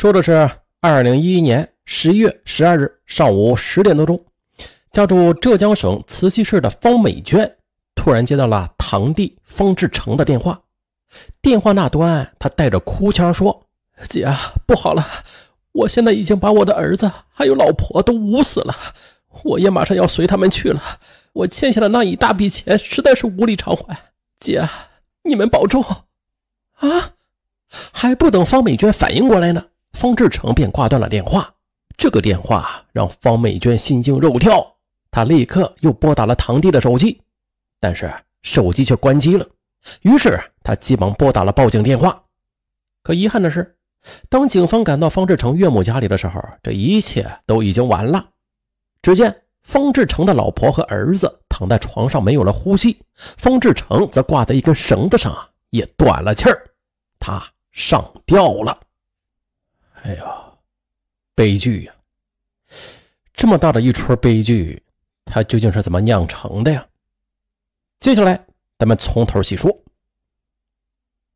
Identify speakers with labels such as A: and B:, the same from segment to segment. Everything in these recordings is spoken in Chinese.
A: 说的是二零一一年十一月十二日上午十点多钟，家住浙江省慈溪市的方美娟突然接到了堂弟方志成的电话。电话那端，他带着哭腔说：“姐，不好了！我现在已经把我的儿子还有老婆都捂死了，我也马上要随他们去了。我欠下的那一大笔钱实在是无力偿还，姐，你们保重啊！”还不等方美娟反应过来呢。方志成便挂断了电话，这个电话让方美娟心惊肉跳，她立刻又拨打了堂弟的手机，但是手机却关机了，于是她急忙拨打了报警电话。可遗憾的是，当警方赶到方志成岳母家里的时候，这一切都已经完了。只见方志成的老婆和儿子躺在床上没有了呼吸，方志成则挂在一根绳子上也断了气儿，他上吊了。哎呀，悲剧呀！这么大的一出悲剧，它究竟是怎么酿成的呀？接下来咱们从头细说。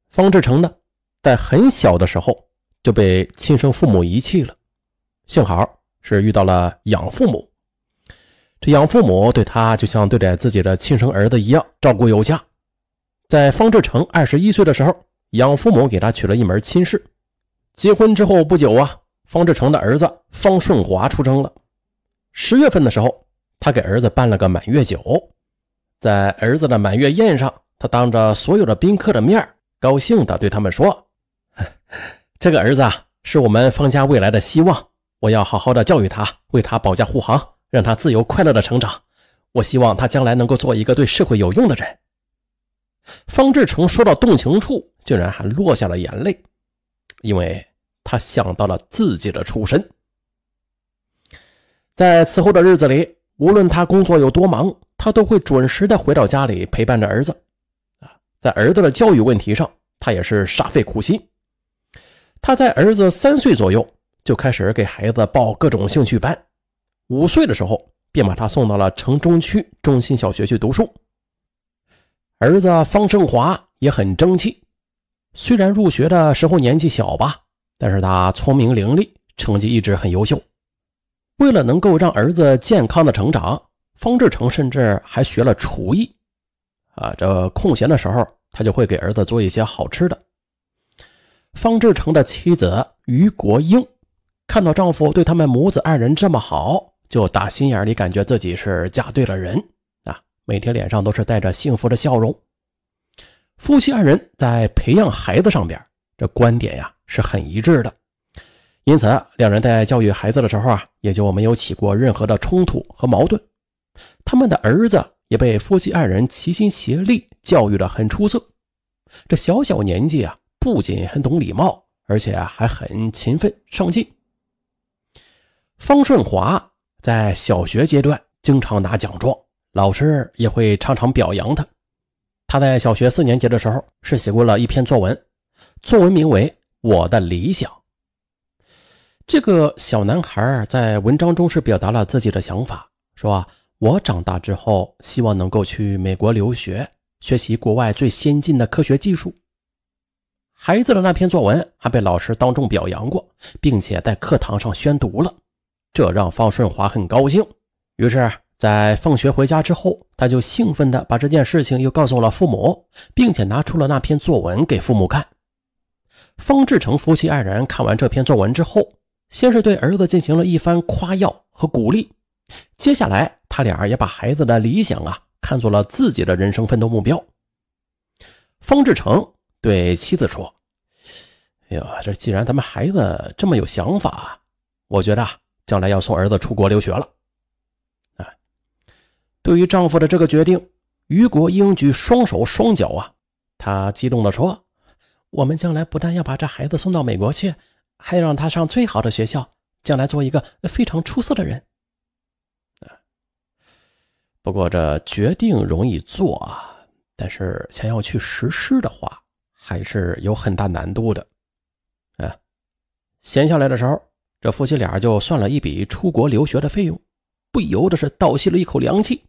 A: 方志成呢，在很小的时候就被亲生父母遗弃了，幸好是遇到了养父母。这养父母对他就像对待自己的亲生儿子一样，照顾有加。在方志成二十一岁的时候，养父母给他娶了一门亲事。结婚之后不久啊，方志成的儿子方顺华出征了。十月份的时候，他给儿子办了个满月酒。在儿子的满月宴上，他当着所有的宾客的面高兴地对他们说：“这个儿子啊，是我们方家未来的希望，我要好好的教育他，为他保驾护航，让他自由快乐的成长。我希望他将来能够做一个对社会有用的人。”方志成说到动情处，竟然还落下了眼泪。因为他想到了自己的出身，在此后的日子里，无论他工作有多忙，他都会准时的回到家里陪伴着儿子。啊，在儿子的教育问题上，他也是煞费苦心。他在儿子三岁左右就开始给孩子报各种兴趣班，五岁的时候便把他送到了城中区中心小学去读书。儿子方胜华也很争气。虽然入学的时候年纪小吧，但是他聪明伶俐，成绩一直很优秀。为了能够让儿子健康的成长，方志成甚至还学了厨艺，啊，这空闲的时候他就会给儿子做一些好吃的。方志成的妻子于国英看到丈夫对他们母子二人这么好，就打心眼里感觉自己是嫁对了人啊，每天脸上都是带着幸福的笑容。夫妻二人在培养孩子上边，这观点呀是很一致的，因此两人在教育孩子的时候啊，也就没有起过任何的冲突和矛盾。他们的儿子也被夫妻二人齐心协力教育的很出色。这小小年纪啊，不仅很懂礼貌，而且还很勤奋上进。方顺华在小学阶段经常拿奖状，老师也会常常表扬他。他在小学四年级的时候是写过了一篇作文，作文名为《我的理想》。这个小男孩在文章中是表达了自己的想法，说：“我长大之后希望能够去美国留学，学习国外最先进的科学技术。”孩子的那篇作文还被老师当众表扬过，并且在课堂上宣读了，这让方顺华很高兴。于是。在放学回家之后，他就兴奋地把这件事情又告诉了父母，并且拿出了那篇作文给父母看。方志成夫妻二人看完这篇作文之后，先是对儿子进行了一番夸耀和鼓励。接下来，他俩也把孩子的理想啊看作了自己的人生奋斗目标。方志成对妻子说：“哎呦，这既然咱们孩子这么有想法，我觉得啊，将来要送儿子出国留学了。”对于丈夫的这个决定，于国英举双手双脚啊！她激动地说：“我们将来不但要把这孩子送到美国去，还让他上最好的学校，将来做一个非常出色的人。”啊！不过这决定容易做啊，但是想要去实施的话，还是有很大难度的。啊！闲下来的时候，这夫妻俩就算了一笔出国留学的费用，不由得是倒吸了一口凉气。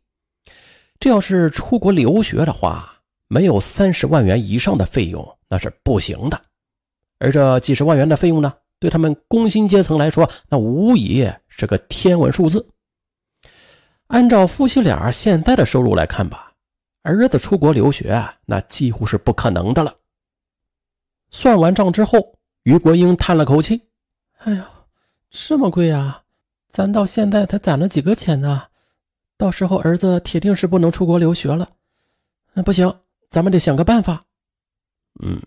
A: 这要是出国留学的话，没有三十万元以上的费用那是不行的。而这几十万元的费用呢，对他们工薪阶层来说，那无疑是个天文数字。按照夫妻俩现在的收入来看吧，儿子出国留学那几乎是不可能的了。算完账之后，于国英叹了口气：“哎呀，这么贵啊！咱到现在才攒了几个钱呢？”到时候儿子铁定是不能出国留学了，那不行，咱们得想个办法。嗯，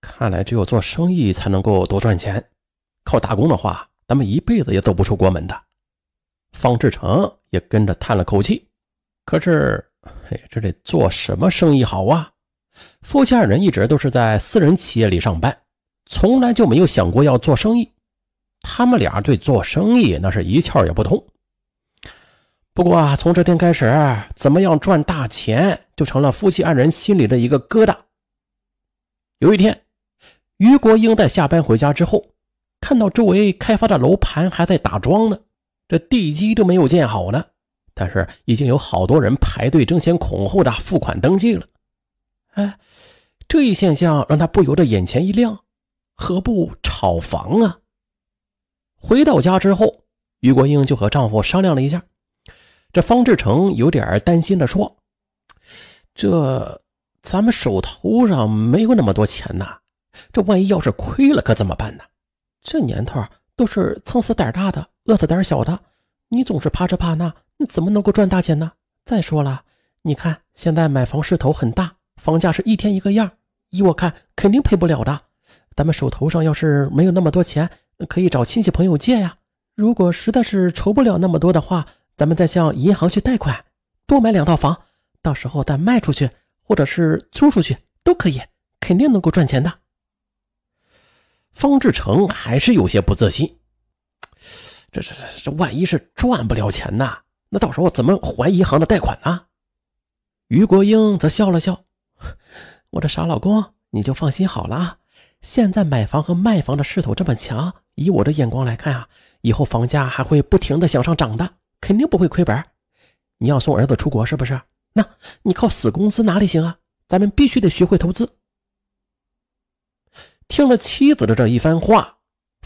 A: 看来只有做生意才能够多赚钱，靠打工的话，咱们一辈子也走不出国门的。方志成也跟着叹了口气。可是，嘿，这得做什么生意好啊？夫妻二人一直都是在私人企业里上班，从来就没有想过要做生意。他们俩对做生意那是一窍也不通。不过啊，从这天开始，怎么样赚大钱就成了夫妻二人心里的一个疙瘩。有一天，于国英在下班回家之后，看到周围开发的楼盘还在打桩呢，这地基都没有建好呢，但是已经有好多人排队争先恐后的付款登记了。哎，这一现象让他不由得眼前一亮，何不炒房啊？回到家之后，于国英就和丈夫商量了一下。这方志成有点担心的说：“这咱们手头上没有那么多钱呐，这万一要是亏了，可怎么办呢？这年头都是撑死胆大的，饿死胆小的。你总是怕这怕那，那怎么能够赚大钱呢？再说了，你看现在买房势头很大，房价是一天一个样，依我看肯定赔不了的。咱们手头上要是没有那么多钱，可以找亲戚朋友借呀。如果实在是筹不了那么多的话。”咱们再向银行去贷款，多买两套房，到时候再卖出去，或者是租出去都可以，肯定能够赚钱的。方志成还是有些不自信，这这这这，万一是赚不了钱呢？那到时候怎么还银行的贷款呢？于国英则笑了笑：“我这傻老公，你就放心好了现在买房和卖房的势头这么强，以我的眼光来看啊，以后房价还会不停的向上涨的。”肯定不会亏本。你要送儿子出国是不是？那你靠死工资哪里行啊？咱们必须得学会投资。听了妻子的这一番话，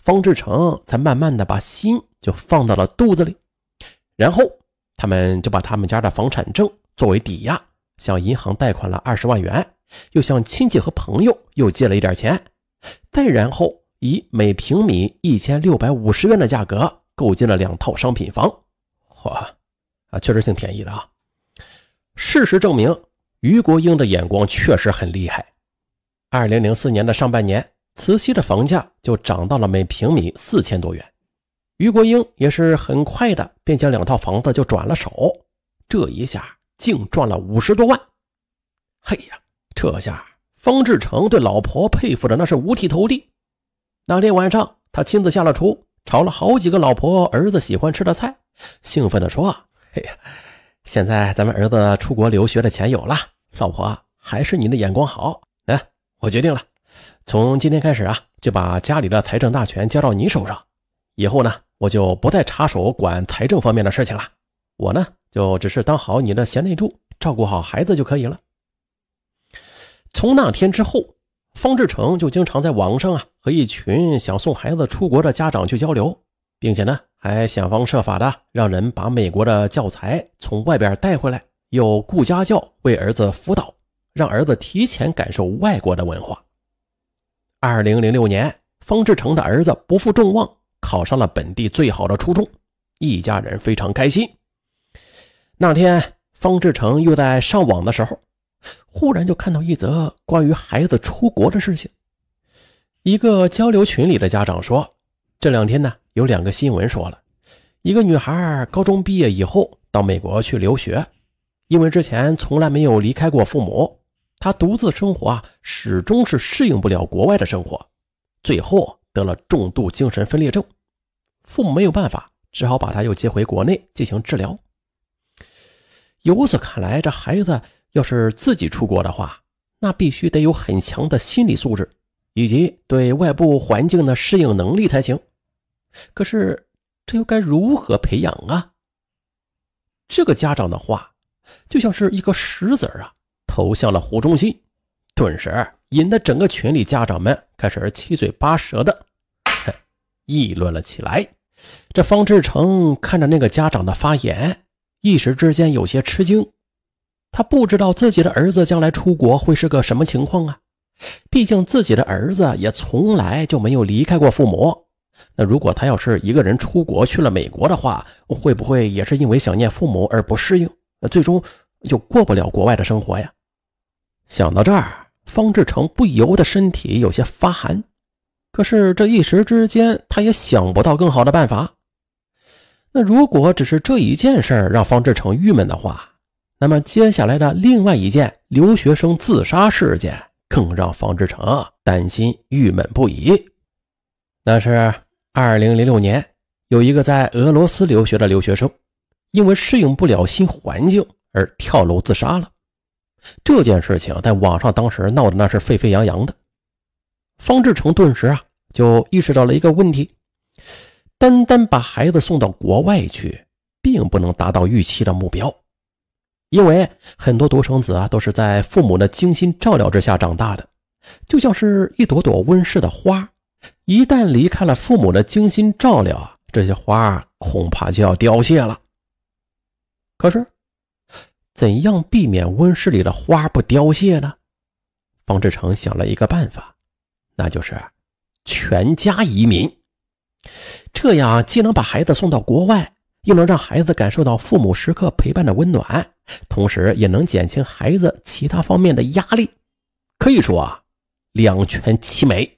A: 方志成才慢慢的把心就放到了肚子里。然后他们就把他们家的房产证作为抵押，向银行贷款了二十万元，又向亲戚和朋友又借了一点钱，再然后以每平米一千六百五十元的价格购进了两套商品房。哇啊，确实挺便宜的啊！事实证明，于国英的眼光确实很厉害。二零零四年的上半年，慈溪的房价就涨到了每平米四千多元，于国英也是很快的便将两套房子就转了手，这一下净赚了五十多万。嘿呀，这下方志成对老婆佩服的那是五体投地。那天晚上，他亲自下了厨，炒了好几个老婆儿子喜欢吃的菜。兴奋地说：“哎呀，现在咱们儿子出国留学的钱有了，老婆还是你的眼光好。哎，我决定了，从今天开始啊，就把家里的财政大权交到你手上。以后呢，我就不再插手管财政方面的事情了。我呢，就只是当好你的贤内助，照顾好孩子就可以了。”从那天之后，方志成就经常在网上啊和一群想送孩子出国的家长去交流。并且呢，还想方设法的让人把美国的教材从外边带回来，又雇家教为儿子辅导，让儿子提前感受外国的文化。二零零六年，方志成的儿子不负众望，考上了本地最好的初中，一家人非常开心。那天，方志成又在上网的时候，忽然就看到一则关于孩子出国的事情，一个交流群里的家长说，这两天呢。有两个新闻说了，一个女孩高中毕业以后到美国去留学，因为之前从来没有离开过父母，她独自生活啊，始终是适应不了国外的生活，最后得了重度精神分裂症，父母没有办法，只好把她又接回国内进行治疗。由此看来，这孩子要是自己出国的话，那必须得有很强的心理素质以及对外部环境的适应能力才行。可是，这又该如何培养啊？这个家长的话就像是一个石子儿啊，投向了湖中心，顿时引得整个群里家长们开始七嘴八舌的议论了起来。这方志诚看着那个家长的发言，一时之间有些吃惊。他不知道自己的儿子将来出国会是个什么情况啊！毕竟自己的儿子也从来就没有离开过父母。那如果他要是一个人出国去了美国的话，会不会也是因为想念父母而不适应，最终就过不了国外的生活呀？想到这儿，方志成不由得身体有些发寒。可是这一时之间，他也想不到更好的办法。那如果只是这一件事让方志成郁闷的话，那么接下来的另外一件留学生自杀事件更让方志成担心、郁闷不已。那是。二零零六年，有一个在俄罗斯留学的留学生，因为适应不了新环境而跳楼自杀了。这件事情在网上当时闹得那是沸沸扬扬的。方志成顿时啊，就意识到了一个问题：单单把孩子送到国外去，并不能达到预期的目标，因为很多独生子啊，都是在父母的精心照料之下长大的，就像是一朵朵温室的花。一旦离开了父母的精心照料啊，这些花恐怕就要凋谢了。可是，怎样避免温室里的花不凋谢呢？方志成想了一个办法，那就是全家移民。这样既能把孩子送到国外，又能让孩子感受到父母时刻陪伴的温暖，同时也能减轻孩子其他方面的压力。可以说啊，两全其美。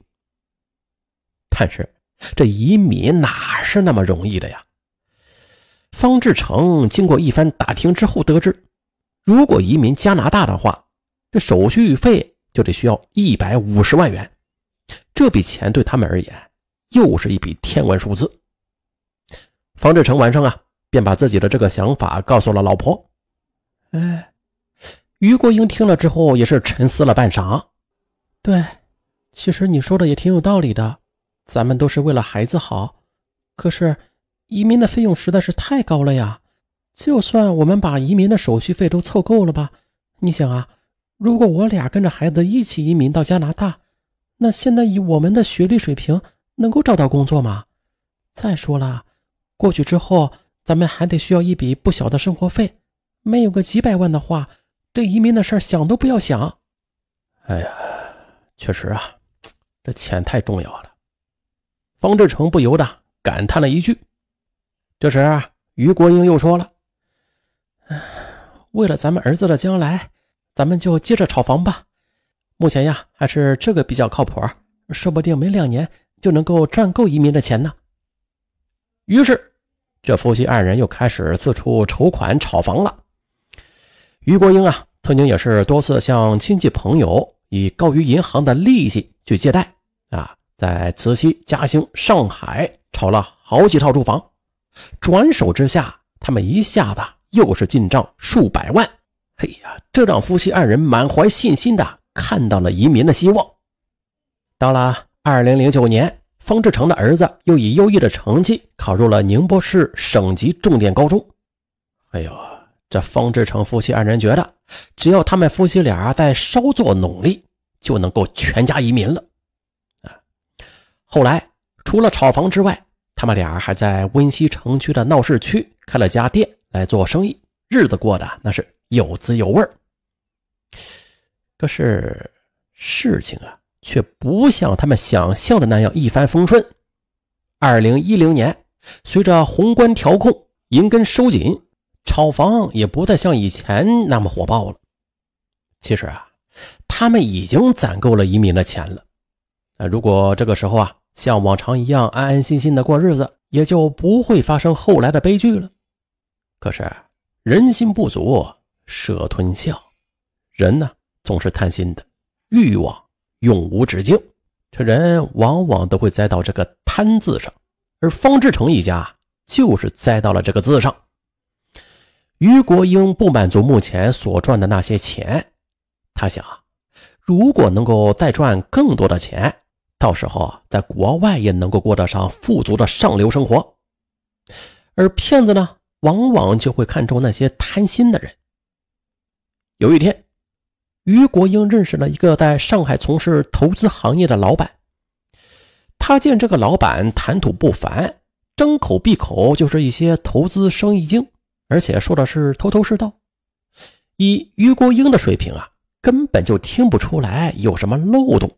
A: 但是，这移民哪是那么容易的呀？方志成经过一番打听之后得知，如果移民加拿大的话，这手续费就得需要一百五十万元。这笔钱对他们而言，又是一笔天文数字。方志成晚上啊，便把自己的这个想法告诉了老婆。哎，于国英听了之后也是沉思了半晌。对，其实你说的也挺有道理的。咱们都是为了孩子好，可是移民的费用实在是太高了呀！就算我们把移民的手续费都凑够了吧，你想啊，如果我俩跟着孩子一起移民到加拿大，那现在以我们的学历水平，能够找到工作吗？再说了，过去之后，咱们还得需要一笔不小的生活费，没有个几百万的话，这移民的事儿想都不要想。哎呀，确实啊，这钱太重要了。方志成不由得感叹了一句。这时，于国英又说了：“为了咱们儿子的将来，咱们就接着炒房吧。目前呀，还是这个比较靠谱，说不定没两年就能够赚够移民的钱呢。”于是，这夫妻二人又开始四处筹款炒房了。于国英啊，曾经也是多次向亲戚朋友以高于银行的利息去借贷啊。在慈溪、嘉兴、上海炒了好几套住房，转手之下，他们一下子又是进账数百万。嘿呀，这让夫妻二人满怀信心的看到了移民的希望。到了二零零九年，方志成的儿子又以优异的成绩考入了宁波市省级重点高中。哎呦，这方志成夫妻二人觉得，只要他们夫妻俩再稍作努力，就能够全家移民了。后来，除了炒房之外，他们俩还在温西城区的闹市区开了家店来做生意，日子过得那是有滋有味儿。可是，事情啊，却不像他们想象的那样一帆风顺。二零一零年，随着宏观调控、银根收紧，炒房也不再像以前那么火爆了。其实啊，他们已经攒够了移民的钱了。啊，如果这个时候啊，像往常一样安安心心的过日子，也就不会发生后来的悲剧了。可是人心不足蛇吞象，人呢总是贪心的，欲望永无止境，这人往往都会栽到这个贪字上。而方志成一家就是栽到了这个字上。于国英不满足目前所赚的那些钱，他想，如果能够再赚更多的钱。到时候啊，在国外也能够过得上富足的上流生活，而骗子呢，往往就会看中那些贪心的人。有一天，于国英认识了一个在上海从事投资行业的老板，他见这个老板谈吐不凡，张口闭口就是一些投资生意经，而且说的是头头是道，以于国英的水平啊，根本就听不出来有什么漏洞。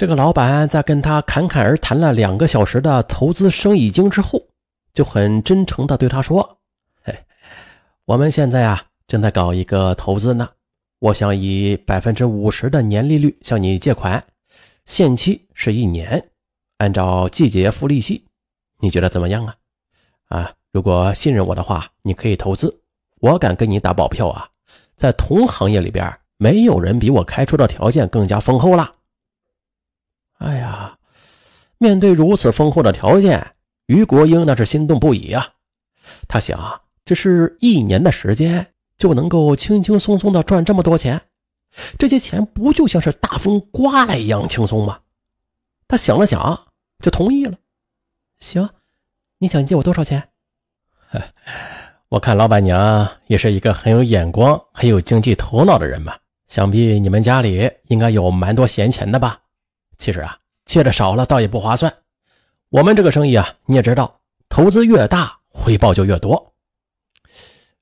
A: 这个老板在跟他侃侃而谈了两个小时的投资生意经之后，就很真诚的对他说：“嘿，我们现在啊正在搞一个投资呢，我想以百分之五十的年利率向你借款，限期是一年，按照季节付利息，你觉得怎么样啊？啊，如果信任我的话，你可以投资，我敢跟你打保票啊，在同行业里边，没有人比我开出的条件更加丰厚了。”哎呀，面对如此丰厚的条件，于国英那是心动不已啊！他想，这是一年的时间就能够轻轻松松的赚这么多钱，这些钱不就像是大风刮来一样轻松吗？他想了想，就同意了。行，你想借我多少钱？我看老板娘也是一个很有眼光、很有经济头脑的人嘛，想必你们家里应该有蛮多闲钱的吧？其实啊，借的少了倒也不划算。我们这个生意啊，你也知道，投资越大，回报就越多。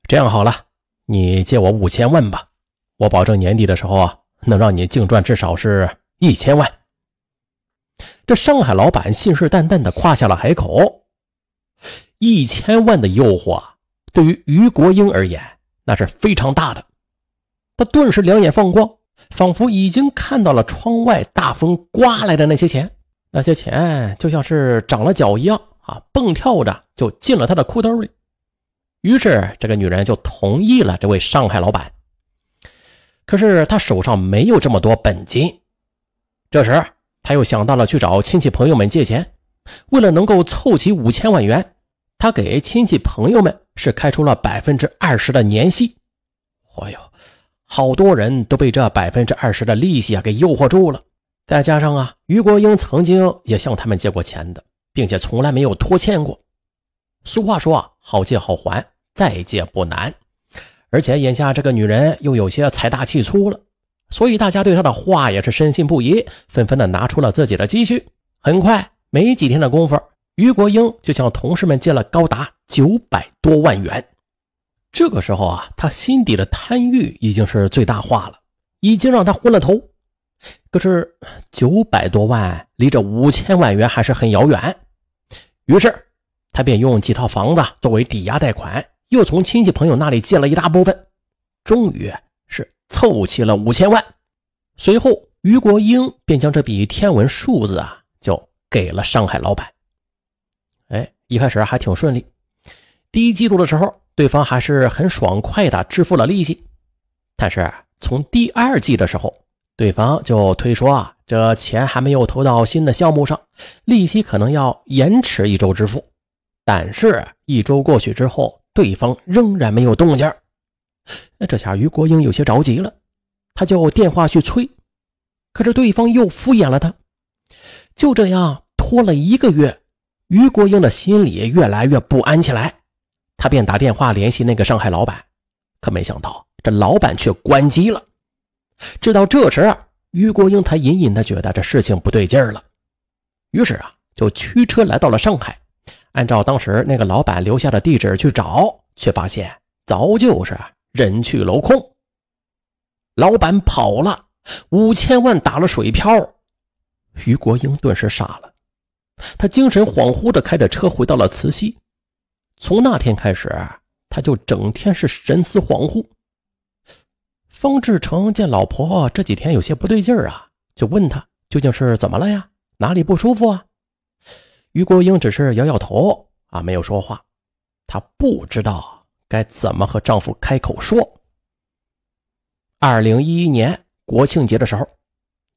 A: 这样好了，你借我五千万吧，我保证年底的时候啊，能让你净赚至少是一千万。这上海老板信誓旦旦地夸下了海口，一千万的诱惑对于于国英而言，那是非常大的。他顿时两眼放光。仿佛已经看到了窗外大风刮来的那些钱，那些钱就像是长了脚一样啊，蹦跳着就进了他的裤兜里。于是，这个女人就同意了这位上海老板。可是，她手上没有这么多本金。这时，她又想到了去找亲戚朋友们借钱。为了能够凑齐五千万元，她给亲戚朋友们是开出了百分之二十的年息。哎呦！好多人都被这百分之二十的利息啊给诱惑住了，再加上啊，于国英曾经也向他们借过钱的，并且从来没有拖欠过。俗话说啊，好借好还，再借不难。而且眼下这个女人又有些财大气粗了，所以大家对她的话也是深信不疑，纷纷的拿出了自己的积蓄。很快，没几天的功夫，于国英就向同事们借了高达九百多万元。这个时候啊，他心底的贪欲已经是最大化了，已经让他昏了头。可是九百多万离这五千万元还是很遥远，于是他便用几套房子作为抵押贷款，又从亲戚朋友那里借了一大部分，终于是凑齐了五千万。随后，于国英便将这笔天文数字啊，就给了上海老板。哎，一开始还挺顺利，第一季度的时候。对方还是很爽快的支付了利息，但是从第二季的时候，对方就推说啊，这钱还没有投到新的项目上，利息可能要延迟一周支付。但是一周过去之后，对方仍然没有动静那这下于国英有些着急了，他就电话去催，可是对方又敷衍了他，就这样拖了一个月，于国英的心里越来越不安起来。他便打电话联系那个上海老板，可没想到这老板却关机了。直到这时，于国英才隐隐的觉得这事情不对劲儿了。于是啊，就驱车来到了上海，按照当时那个老板留下的地址去找，却发现早就是人去楼空。老板跑了，五千万打了水漂。于国英顿时傻了，他精神恍惚的开着车回到了慈溪。从那天开始，他就整天是神思恍惚。方志成见老婆这几天有些不对劲儿啊，就问他究竟是怎么了呀？哪里不舒服啊？于国英只是摇摇头啊，没有说话。她不知道该怎么和丈夫开口说。二零一一年国庆节的时候，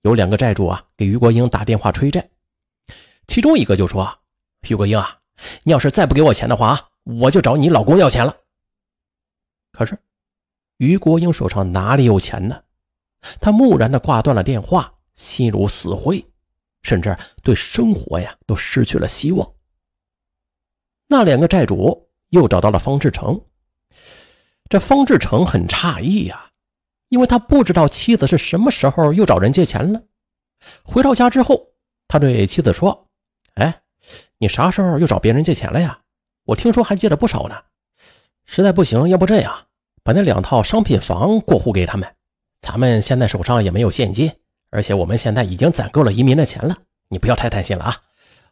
A: 有两个债主啊给于国英打电话催债，其中一个就说：“于国英啊，你要是再不给我钱的话啊。”我就找你老公要钱了，可是于国英手上哪里有钱呢？他木然的挂断了电话，心如死灰，甚至对生活呀都失去了希望。那两个债主又找到了方志成，这方志成很诧异呀，因为他不知道妻子是什么时候又找人借钱了。回到家之后，他对妻子说：“哎，你啥时候又找别人借钱了呀？”我听说还借了不少呢，实在不行，要不这样，把那两套商品房过户给他们，咱们现在手上也没有现金，而且我们现在已经攒够了移民的钱了，你不要太贪心了啊，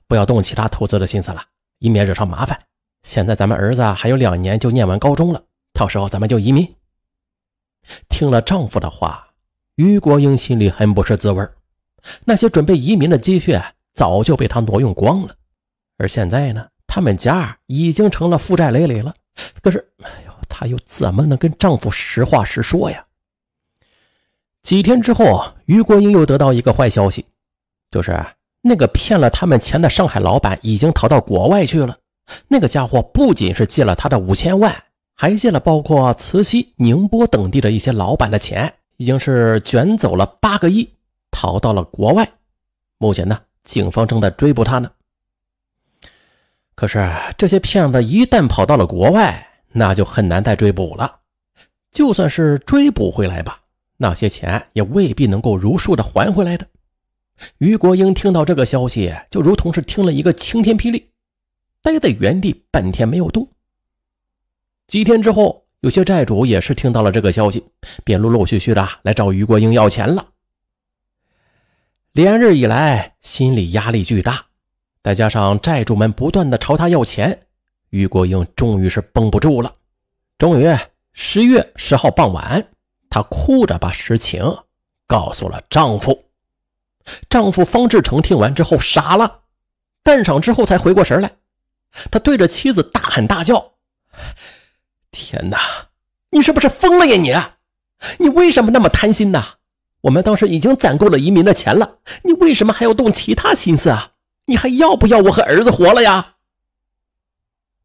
A: 不要动其他投资的心思了，以免惹上麻烦。现在咱们儿子还有两年就念完高中了，到时候咱们就移民。听了丈夫的话，于国英心里很不是滋味那些准备移民的积蓄早就被他挪用光了，而现在呢？他们家已经成了负债累累了，可是，哎呦，她又怎么能跟丈夫实话实说呀？几天之后，于国英又得到一个坏消息，就是那个骗了他们钱的上海老板已经逃到国外去了。那个家伙不仅是借了他的五千万，还借了包括慈溪、宁波等地的一些老板的钱，已经是卷走了八个亿，逃到了国外。目前呢，警方正在追捕他呢。可是，这些骗子一旦跑到了国外，那就很难再追捕了。就算是追捕回来吧，那些钱也未必能够如数的还回来的。于国英听到这个消息，就如同是听了一个晴天霹雳，呆在原地半天没有动。几天之后，有些债主也是听到了这个消息，便陆陆续续的来找于国英要钱了。连日以来，心理压力巨大。再加上债主们不断的朝他要钱，余国英终于是绷不住了。终于，十月十号傍晚，她哭着把实情告诉了丈夫。丈夫方志成听完之后傻了，半晌之后才回过神来，他对着妻子大喊大叫：“天哪，你是不是疯了呀？你，你为什么那么贪心呢？我们当时已经攒够了移民的钱了，你为什么还要动其他心思啊？”你还要不要我和儿子活了呀？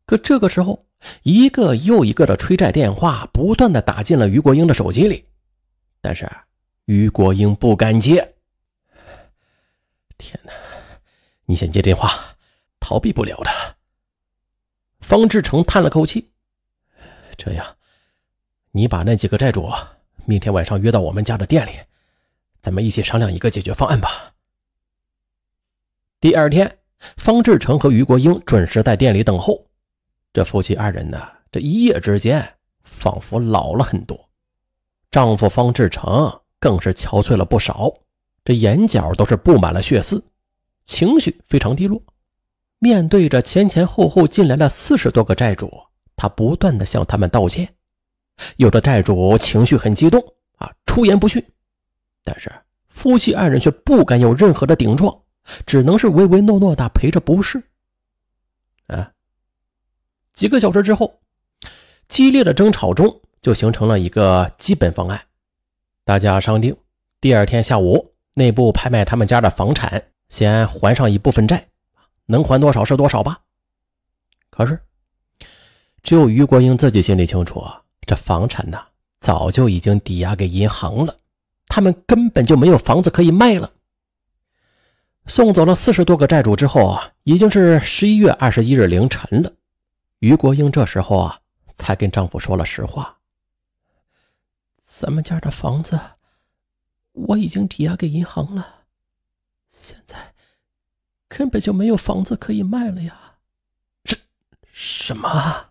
A: 可这个时候，一个又一个的催债电话不断的打进了于国英的手机里，但是于国英不敢接。天哪！你先接电话，逃避不了的。方志成叹了口气：“这样，你把那几个债主明天晚上约到我们家的店里，咱们一起商量一个解决方案吧。”第二天，方志成和于国英准时在店里等候。这夫妻二人呢，这一夜之间仿佛老了很多。丈夫方志成更是憔悴了不少，这眼角都是布满了血丝，情绪非常低落。面对着前前后后进来了四十多个债主，他不断的向他们道歉。有的债主情绪很激动啊，出言不逊，但是夫妻二人却不敢有任何的顶撞。只能是唯唯诺诺的陪着不是，啊。几个小时之后，激烈的争吵中就形成了一个基本方案，大家商定，第二天下午内部拍卖他们家的房产，先还上一部分债，能还多少是多少吧。可是，只有于国英自己心里清楚啊，这房产呢早就已经抵押给银行了，他们根本就没有房子可以卖了。送走了四十多个债主之后啊，已经是十一月二十一日凌晨了。于国英这时候啊，才跟丈夫说了实话：“咱们家的房子我已经抵押给银行了，现在根本就没有房子可以卖了呀！”“什什么？”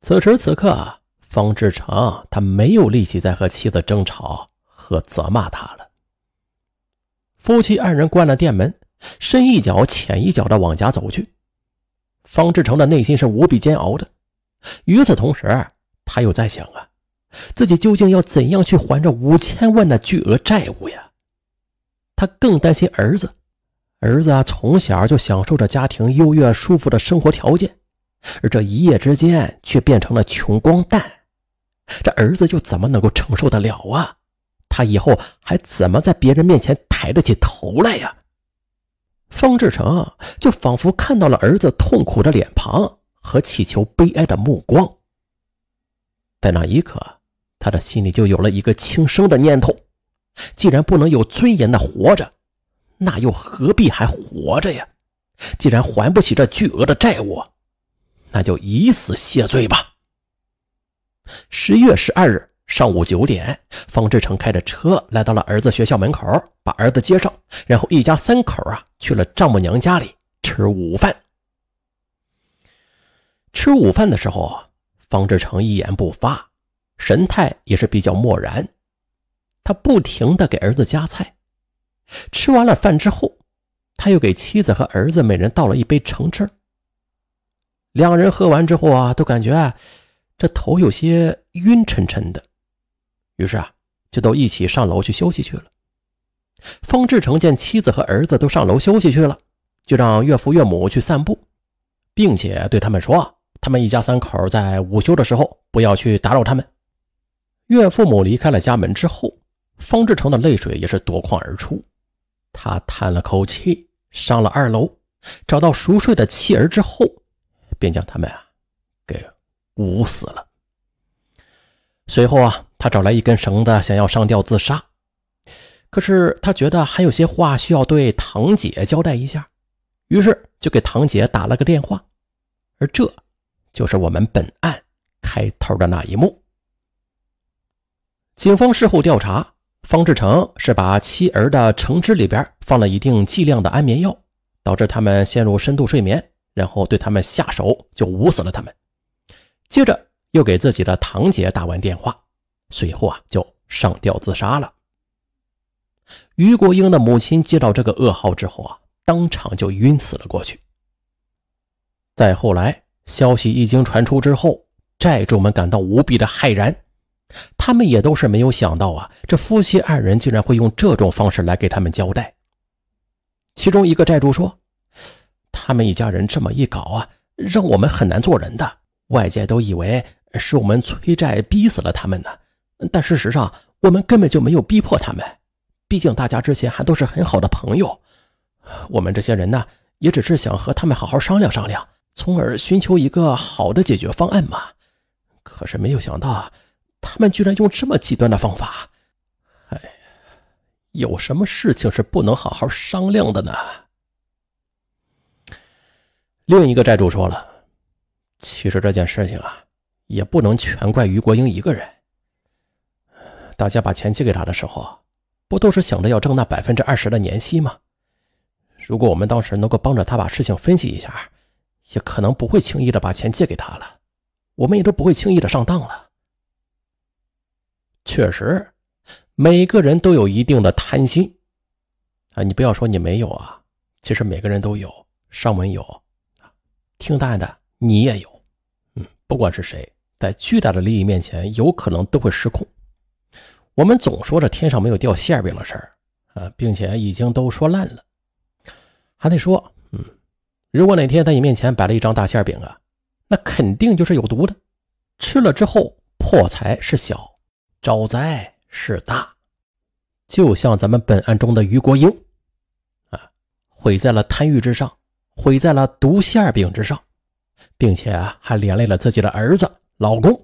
A: 此时此刻，方志成他没有力气再和妻子争吵和责骂他了。夫妻二人关了店门，深一脚浅一脚的往家走去。方志诚的内心是无比煎熬的。与此同时，他又在想啊，自己究竟要怎样去还这五千万的巨额债务呀？他更担心儿子，儿子从小就享受着家庭优越、舒服的生活条件，而这一夜之间却变成了穷光蛋，这儿子又怎么能够承受得了啊？他以后还怎么在别人面前抬得起头来呀？方志成就仿佛看到了儿子痛苦的脸庞和乞求、悲哀的目光，在那一刻，他的心里就有了一个轻生的念头。既然不能有尊严的活着，那又何必还活着呀？既然还不起这巨额的债务，那就以死谢罪吧。十一月十二日。上午九点，方志成开着车来到了儿子学校门口，把儿子接上，然后一家三口啊去了丈母娘家里吃午饭。吃午饭的时候啊，方志成一言不发，神态也是比较漠然。他不停的给儿子夹菜。吃完了饭之后，他又给妻子和儿子每人倒了一杯橙汁两人喝完之后啊，都感觉这头有些晕沉沉的。于是啊，就都一起上楼去休息去了。方志诚见妻子和儿子都上楼休息去了，就让岳父岳母去散步，并且对他们说：“啊，他们一家三口在午休的时候，不要去打扰他们。”岳父母离开了家门之后，方志成的泪水也是夺眶而出。他叹了口气，上了二楼，找到熟睡的妻儿之后，便将他们啊，给捂死了。随后啊。他找来一根绳子，想要上吊自杀，可是他觉得还有些话需要对堂姐交代一下，于是就给堂姐打了个电话。而这，就是我们本案开头的那一幕。警方事后调查，方志成是把妻儿的橙汁里边放了一定剂量的安眠药，导致他们陷入深度睡眠，然后对他们下手，就捂死了他们。接着又给自己的堂姐打完电话。随后啊，就上吊自杀了。于国英的母亲接到这个噩耗之后啊，当场就晕死了过去。再后来，消息一经传出之后，债主们感到无比的骇然，他们也都是没有想到啊，这夫妻二人竟然会用这种方式来给他们交代。其中一个债主说：“他们一家人这么一搞啊，让我们很难做人。的外界都以为是我们催债逼死了他们呢。”但事实上，我们根本就没有逼迫他们。毕竟大家之前还都是很好的朋友，我们这些人呢，也只是想和他们好好商量商量，从而寻求一个好的解决方案嘛。可是没有想到，他们居然用这么极端的方法。哎，有什么事情是不能好好商量的呢？另一个债主说了：“其实这件事情啊，也不能全怪于国英一个人。”大家把钱借给他的时候，不都是想着要挣那百分之二十的年息吗？如果我们当时能够帮着他把事情分析一下，也可能不会轻易的把钱借给他了，我们也都不会轻易的上当了。确实，每个人都有一定的贪心，啊，你不要说你没有啊，其实每个人都有。尚文有，听大的你也有，嗯，不管是谁，在巨大的利益面前，有可能都会失控。我们总说着天上没有掉馅饼的事儿，啊，并且已经都说烂了，还得说，嗯，如果哪天在你面前摆了一张大馅饼啊，那肯定就是有毒的，吃了之后破财是小，招灾是大。就像咱们本案中的于国英，啊，毁在了贪欲之上，毁在了毒馅饼之上，并且还连累了自己的儿子、老公。